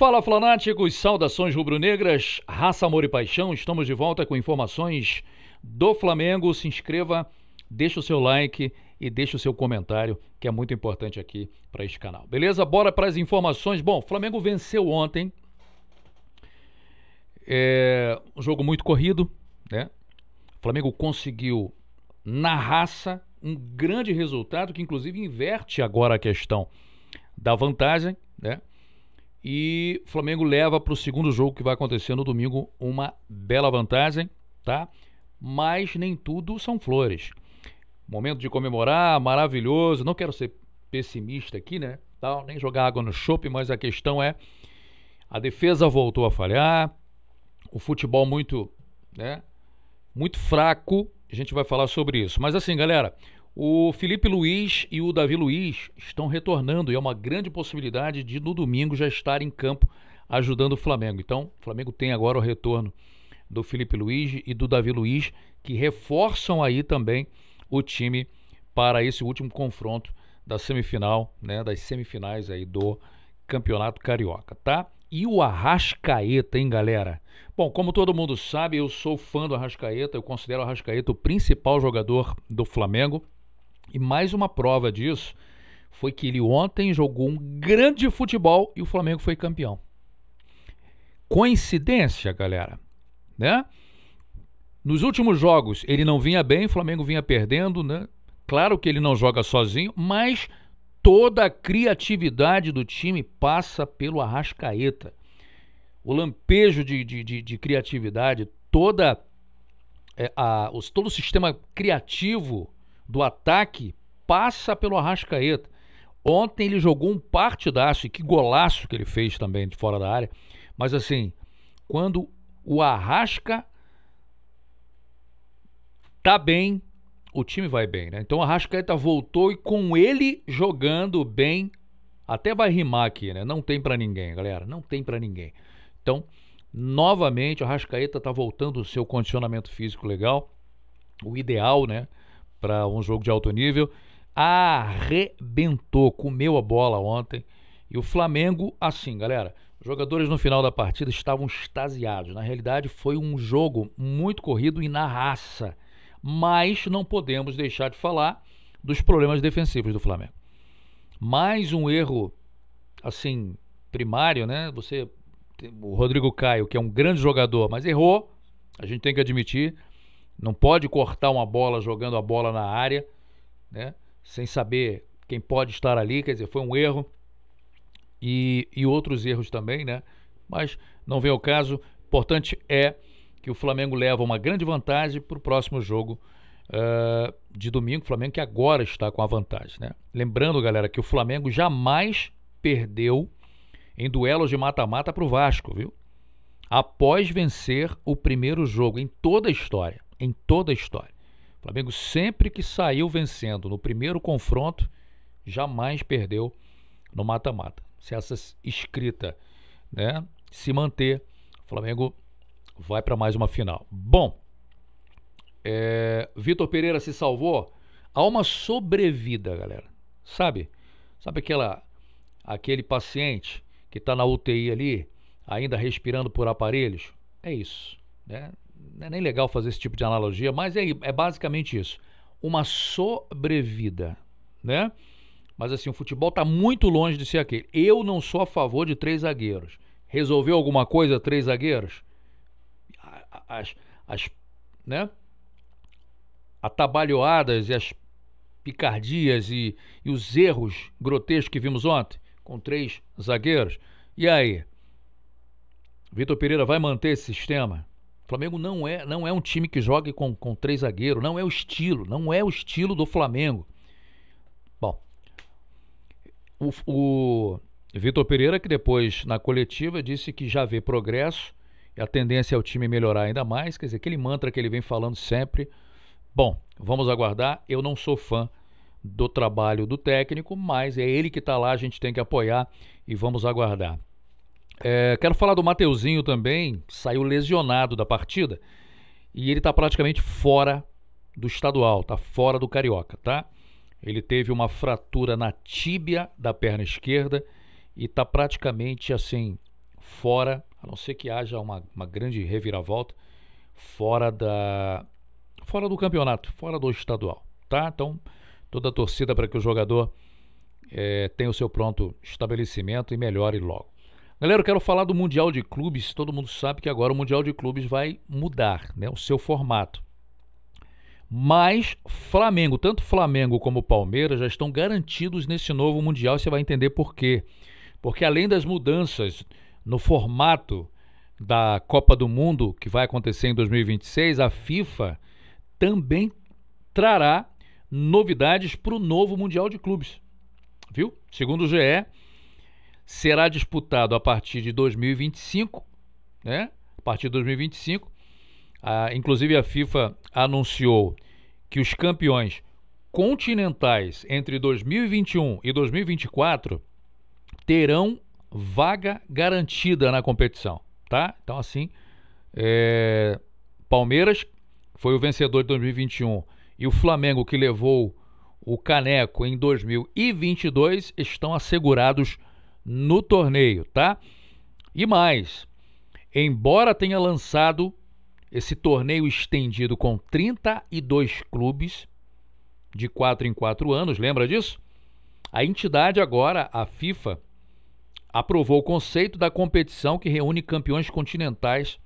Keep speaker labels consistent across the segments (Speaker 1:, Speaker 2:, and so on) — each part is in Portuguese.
Speaker 1: Fala fanáticos, saudações rubro-negras, raça, amor e paixão. Estamos de volta com informações do Flamengo. Se inscreva, deixe o seu like e deixe o seu comentário, que é muito importante aqui para este canal. Beleza? Bora para as informações. Bom, Flamengo venceu ontem. É um jogo muito corrido, né? O Flamengo conseguiu na raça um grande resultado que inclusive inverte agora a questão da vantagem, né? E Flamengo leva para o segundo jogo que vai acontecer no domingo uma bela vantagem, tá? Mas nem tudo são flores. Momento de comemorar, maravilhoso. Não quero ser pessimista aqui, né? Tal, nem jogar água no chope, mas a questão é a defesa voltou a falhar, o futebol muito, né? Muito fraco. A gente vai falar sobre isso. Mas assim, galera, o Felipe Luiz e o Davi Luiz estão retornando e é uma grande possibilidade de no domingo já estar em campo ajudando o Flamengo. Então, o Flamengo tem agora o retorno do Felipe Luiz e do Davi Luiz, que reforçam aí também o time para esse último confronto da semifinal, né, das semifinais aí do Campeonato Carioca, tá? E o Arrascaeta, hein, galera? Bom, como todo mundo sabe, eu sou fã do Arrascaeta, eu considero o Arrascaeta o principal jogador do Flamengo. E mais uma prova disso foi que ele ontem jogou um grande futebol e o Flamengo foi campeão. Coincidência, galera, né? Nos últimos jogos ele não vinha bem, o Flamengo vinha perdendo, né? Claro que ele não joga sozinho, mas toda a criatividade do time passa pelo Arrascaeta. O lampejo de, de, de, de criatividade, toda é, a, os, todo o sistema criativo do ataque passa pelo Arrascaeta. Ontem ele jogou um partidaço, e que golaço que ele fez também de fora da área. Mas assim, quando o Arrasca tá bem, o time vai bem, né? Então o Arrascaeta voltou e com ele jogando bem, até vai rimar aqui, né? Não tem para ninguém, galera, não tem para ninguém. Então, novamente, o Arrascaeta tá voltando o seu condicionamento físico legal. O ideal, né? para um jogo de alto nível. Arrebentou, comeu a bola ontem. E o Flamengo, assim, galera, os jogadores no final da partida estavam extasiados. Na realidade, foi um jogo muito corrido e na raça. Mas não podemos deixar de falar dos problemas defensivos do Flamengo. Mais um erro, assim, primário, né? Você, o Rodrigo Caio, que é um grande jogador, mas errou, a gente tem que admitir. Não pode cortar uma bola jogando a bola na área, né? Sem saber quem pode estar ali, quer dizer, foi um erro. E, e outros erros também, né? Mas não vem ao caso. Importante é que o Flamengo leva uma grande vantagem para o próximo jogo uh, de domingo. O Flamengo que agora está com a vantagem, né? Lembrando, galera, que o Flamengo jamais perdeu em duelos de mata-mata para o Vasco, viu? Após vencer o primeiro jogo em toda a história em toda a história. O Flamengo sempre que saiu vencendo no primeiro confronto, jamais perdeu no mata-mata. Se essa escrita né, se manter, o Flamengo vai para mais uma final. Bom, é, Vitor Pereira se salvou. Há uma sobrevida, galera. Sabe? Sabe aquela, aquele paciente que está na UTI ali, ainda respirando por aparelhos? É isso. Né? Não é nem legal fazer esse tipo de analogia, mas é, é basicamente isso. Uma sobrevida, né? Mas assim, o futebol está muito longe de ser aquele. Eu não sou a favor de três zagueiros. Resolveu alguma coisa três zagueiros? As, as né? atabalhoadas e as picardias e, e os erros grotescos que vimos ontem com três zagueiros. E aí? Vitor Pereira vai manter esse sistema? Flamengo não é, não é um time que jogue com, com três zagueiros, não é o estilo, não é o estilo do Flamengo. Bom, o, o Vitor Pereira, que depois na coletiva disse que já vê progresso e a tendência é o time melhorar ainda mais, quer dizer, aquele mantra que ele vem falando sempre. Bom, vamos aguardar. Eu não sou fã do trabalho do técnico, mas é ele que está lá, a gente tem que apoiar e vamos aguardar. É, quero falar do Mateuzinho também, saiu lesionado da partida e ele está praticamente fora do estadual, está fora do Carioca, tá? Ele teve uma fratura na tíbia da perna esquerda e está praticamente assim, fora, a não ser que haja uma, uma grande reviravolta, fora da fora do campeonato, fora do estadual, tá? Então, toda a torcida para que o jogador é, tenha o seu pronto estabelecimento e melhore logo. Galera, eu quero falar do Mundial de Clubes. Todo mundo sabe que agora o Mundial de Clubes vai mudar né, o seu formato. Mas Flamengo, tanto Flamengo como Palmeiras já estão garantidos nesse novo Mundial. Você vai entender por quê. Porque além das mudanças no formato da Copa do Mundo que vai acontecer em 2026, a FIFA também trará novidades para o novo Mundial de Clubes. Viu? Segundo o GE, será disputado a partir de 2025, né? A partir de 2025, inclusive a FIFA anunciou que os campeões continentais entre 2021 e 2024 terão vaga garantida na competição, tá? Então assim, é... Palmeiras foi o vencedor de 2021 e o Flamengo que levou o caneco em 2022 estão assegurados no torneio, tá? E mais, embora tenha lançado esse torneio estendido com 32 clubes de 4 em 4 anos, lembra disso? A entidade agora, a FIFA, aprovou o conceito da competição que reúne campeões continentais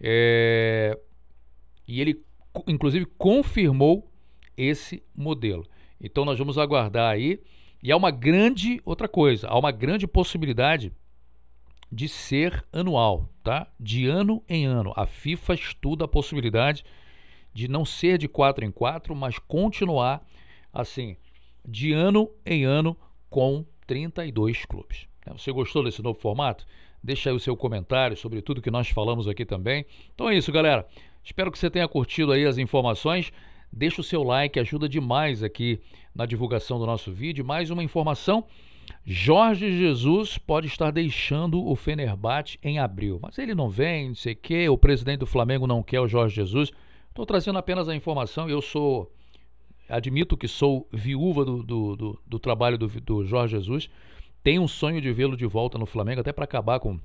Speaker 1: é... e ele, inclusive, confirmou esse modelo. Então, nós vamos aguardar aí e há uma grande outra coisa, há uma grande possibilidade de ser anual, tá? De ano em ano. A FIFA estuda a possibilidade de não ser de 4 em 4, mas continuar assim, de ano em ano com 32 clubes. Né? Você gostou desse novo formato? Deixa aí o seu comentário sobre tudo que nós falamos aqui também. Então é isso, galera. Espero que você tenha curtido aí as informações. Deixa o seu like, ajuda demais aqui na divulgação do nosso vídeo. Mais uma informação: Jorge Jesus pode estar deixando o Fenerbahçe em abril, mas ele não vem, não sei o quê. O presidente do Flamengo não quer o Jorge Jesus. Estou trazendo apenas a informação. Eu sou, admito que sou viúva do, do, do, do trabalho do, do Jorge Jesus. Tenho um sonho de vê-lo de volta no Flamengo, até para acabar com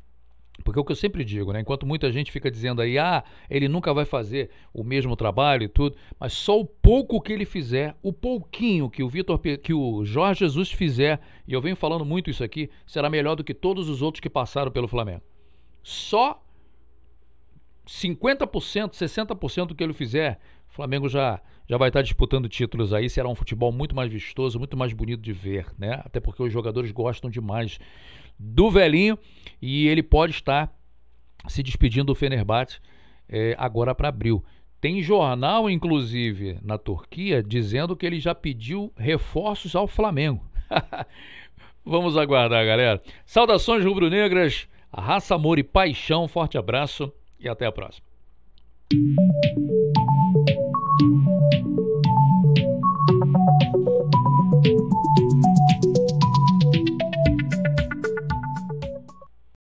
Speaker 1: porque é o que eu sempre digo, né? Enquanto muita gente fica dizendo aí, ah, ele nunca vai fazer o mesmo trabalho e tudo, mas só o pouco que ele fizer, o pouquinho que o Vitor, que o Jorge Jesus fizer, e eu venho falando muito isso aqui, será melhor do que todos os outros que passaram pelo Flamengo. Só 50%, 60% do que ele fizer, o Flamengo já já vai estar disputando títulos aí, será um futebol muito mais vistoso, muito mais bonito de ver, né? Até porque os jogadores gostam demais do velhinho e ele pode estar se despedindo do Fenerbahçe é, agora para abril. Tem jornal, inclusive, na Turquia, dizendo que ele já pediu reforços ao Flamengo. Vamos aguardar, galera. Saudações rubro-negras, raça, amor e paixão. Forte abraço e até a próxima.